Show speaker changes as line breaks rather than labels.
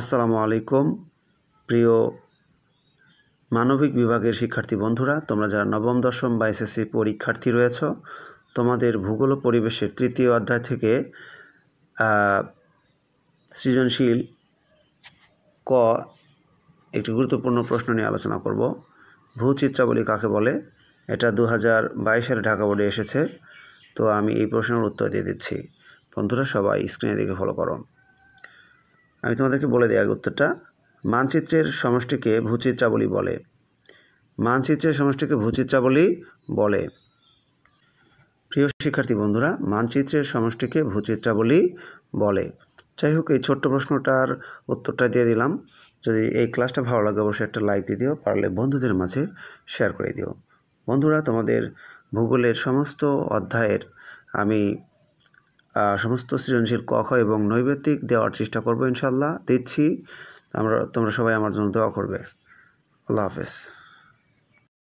আসসালামু আলাইকুম প্রিয় মানবিক বিভাগের শিক্ষার্থী বন্ধুরা তোমরা যারা নবম দশম বা এসএসসি পরীক্ষার্থী রয়েছ তোমাদের ভূগোল পরিবেশের তৃতীয় অধ্যায় থেকে সৃজনশীল ক একটি গুরুত্বপূর্ণ প্রশ্ন নিয়ে আলোচনা করব ভূচিত্রাবলী কাকে বলে এটা দু বাইশের ঢাকা বোর্ডে এসেছে তো আমি এই প্রশ্নের উত্তর দিয়ে দিচ্ছি বন্ধুরা সবাই স্ক্রিনে দিকে ফলো করো আমি তোমাদেরকে বলে দেওয়া উত্তরটা মানচিত্রের সমষ্টিকে ভূচিত্রাবলী বলে মানচিত্রের সমষ্টিকে ভূচিত্রাবলী বলে প্রিয় শিক্ষার্থী বন্ধুরা মানচিত্রের সমষ্টিকে ভূচিত্রাবলী বলে যাই হোক এই ছোট্ট প্রশ্নটার উত্তরটা দিয়ে দিলাম যদি এই ক্লাসটা ভালো লাগে অবশ্যই একটা লাইক দিয়ে দিও পারলে বন্ধুদের মাঝে শেয়ার করে দিও বন্ধুরা তোমাদের ভূগোলের সমস্ত অধ্যায়ের আমি সমস্ত সৃজনশীল ক খ এবং নৈবেদিক দেওয়ার চেষ্টা করবো ইনশাল্লাহ দিচ্ছি আমরা তোমরা সবাই আমার জন্য দোয়া করবে আল্লাহ হাফেজ